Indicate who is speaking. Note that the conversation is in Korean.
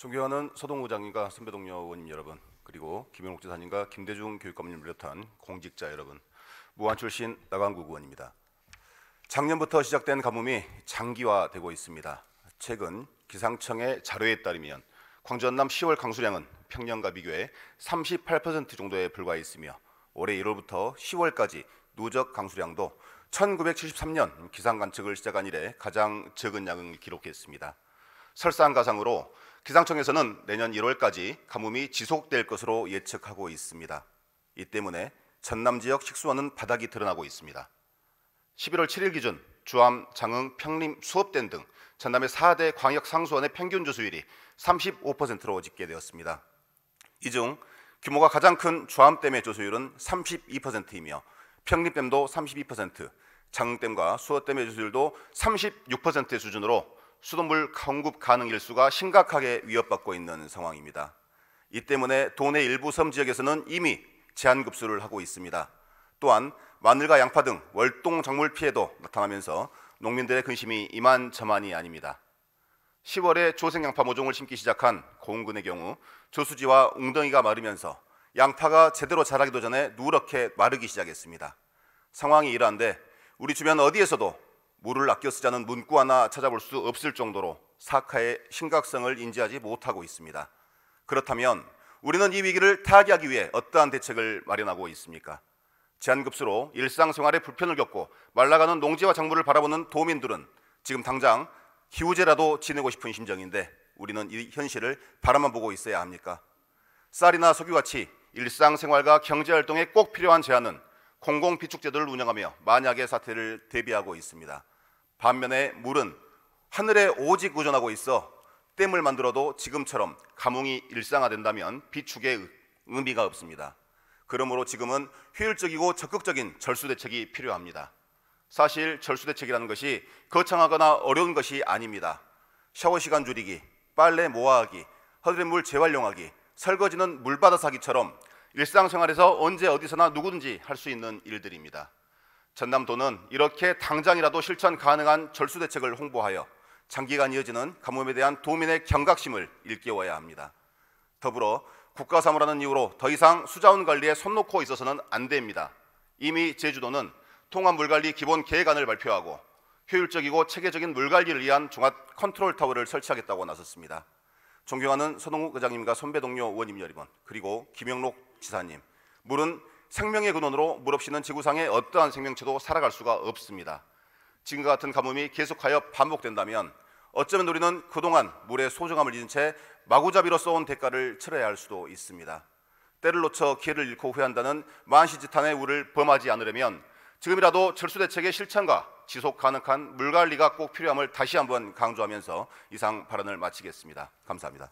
Speaker 1: 존경하는 서동우 장님과 선배동료 의원님 여러분 그리고 김영옥 지사님과 김대중 교육감님 을 비롯한 공직자 여러분 무한 출신 나강구 의원입니다. 작년부터 시작된 가뭄이 장기화되고 있습니다. 최근 기상청의 자료에 따르면 광주전남 10월 강수량은 평년과 비교해 38% 정도에 불과했으며 올해 1월부터 10월까지 누적 강수량도 1973년 기상 관측을 시작한 이래 가장 적은 양을 기록했습니다. 설상가상으로 기상청에서는 내년 1월까지 가뭄이 지속될 것으로 예측하고 있습니다. 이 때문에 전남 지역 식수원은 바닥이 드러나고 있습니다. 11월 7일 기준 주암, 장흥, 평림, 수업된 등 전남의 4대 광역 상수원의 평균 주수율이 35%로 집계되었습니다. 이 중 규모가 가장 큰 주암댐의 주수율은 32%이며 평림댐도 32%, 장흥댐과 수어댐의 주수율도 36%의 수준으로 수돗물 공급 가능 일수가 심각하게 위협받고 있는 상황입니다. 이 때문에 도내 일부 섬 지역에서는 이미 제한 급수를 하고 있습니다. 또한 마늘과 양파 등 월동 작물 피해도 나타나면서 농민들의 근심이 이만저만이 아닙니다. 10월에 조생 양파 모종을 심기 시작한 고흥군의 경우 조수지와 웅덩이가 마르면서 양파가 제대로 자라기도 전에 누렇게 마르기 시작했습니다. 상황이 이러한데 우리 주변 어디에서도 물을 아껴 쓰자는 문구 하나 찾아볼 수 없을 정도로 사카의 심각성을 인지하지 못하고 있습니다. 그렇다면 우리는 이 위기를 타개하기 위해 어떠한 대책을 마련하고 있습니까? 제한급수로 일상생활에 불편을 겪고 말라가는 농지와 작물을 바라보는 도민들은 지금 당장 기후제라도 지내고 싶은 심정인데 우리는 이 현실을 바라만 보고 있어야 합니까? 쌀이나 석유같이 일상생활과 경제활동에 꼭 필요한 제한은 공공비축제들을 운영하며 만약의 사태를 대비하고 있습니다. 반면에 물은 하늘에 오직 의존하고 있어 댐을 만들어도 지금처럼 가뭄이 일상화된다면 비축의 의미가 없습니다. 그러므로 지금은 효율적이고 적극적인 절수 대책이 필요합니다. 사실 절수 대책이라는 것이 거창하거나 어려운 것이 아닙니다. 샤워 시간 줄이기, 빨래 모아하기, 허드렛물 재활용하기, 설거지는 물바다 사기처럼 일상생활에서 언제 어디서나 누구든지 할 수 있는 일들입니다. 전남도는 이렇게 당장이라도 실천 가능한 절수 대책을 홍보하여 장기간 이어지는 가뭄에 대한 도민의 경각심을 일깨워야 합니다. 더불어 국가사무라는 이유로 더 이상 수자원 관리에 손 놓고 있어서는 안 됩니다. 이미 제주도는 통합물관리 기본 계획안을 발표하고 효율적이고 체계적인 물관리를 위한 종합 컨트롤 타워를 설치하겠다고 나섰습니다. 존경하는 서동욱 의장님과 선배 동료 의원님 여러분 그리고 김영록 지사님 물은 생명의 근원으로 물 없이는 지구상의 어떠한 생명체도 살아갈 수가 없습니다. 지금과 같은 가뭄이 계속하여 반복된다면 어쩌면 우리는 그동안 물의 소중함을 잊은 채 마구잡이로 써온 대가를 치러야 할 수도 있습니다. 때를 놓쳐 기회를 잃고 후회한다는 만시지탄의 우를 범하지 않으려면 지금이라도 철수대책의 실천과 지속 가능한 물관리가 꼭 필요함을 다시 한번 강조하면서 이상 발언을 마치겠습니다. 감사합니다.